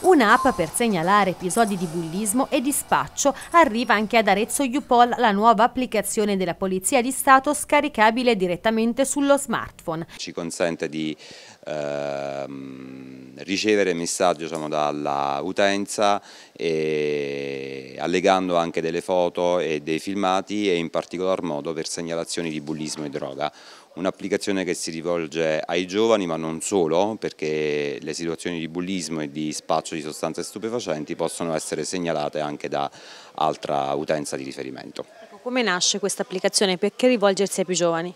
Un'app per segnalare episodi di bullismo e di spaccio arriva anche ad Arezzo Upol, la nuova applicazione della Polizia di Stato scaricabile direttamente sullo smartphone. Ci consente di eh, ricevere messaggi diciamo, dalla e allegando anche delle foto e dei filmati e in particolar modo per segnalazioni di bullismo e droga. Un'applicazione che si rivolge ai giovani ma non solo perché le situazioni di bullismo e di spaccio di sostanze stupefacenti possono essere segnalate anche da altra utenza di riferimento. Ecco, come nasce questa applicazione? Perché rivolgersi ai più giovani?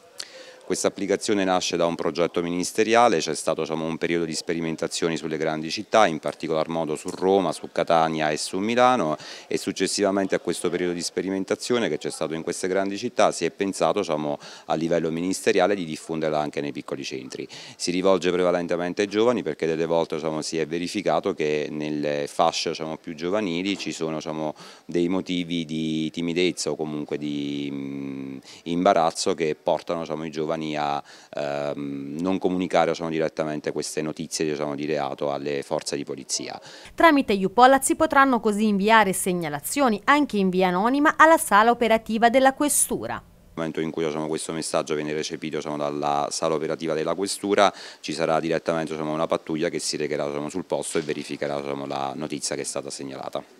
Questa applicazione nasce da un progetto ministeriale, c'è stato diciamo, un periodo di sperimentazioni sulle grandi città, in particolar modo su Roma, su Catania e su Milano e successivamente a questo periodo di sperimentazione che c'è stato in queste grandi città si è pensato diciamo, a livello ministeriale di diffonderla anche nei piccoli centri. Si rivolge prevalentemente ai giovani perché delle volte diciamo, si è verificato che nelle fasce diciamo, più giovanili ci sono diciamo, dei motivi di timidezza o comunque di mh, mm, imbarazzo che portano diciamo, i giovani giovani a ehm, non comunicare diciamo, direttamente queste notizie diciamo, di reato alle forze di polizia. Tramite UPOLAT si potranno così inviare segnalazioni anche in via anonima alla sala operativa della questura Nel momento in cui diciamo, questo messaggio viene recepito diciamo, dalla sala operativa della questura ci sarà direttamente diciamo, una pattuglia che si recherà diciamo, sul posto e verificherà diciamo, la notizia che è stata segnalata.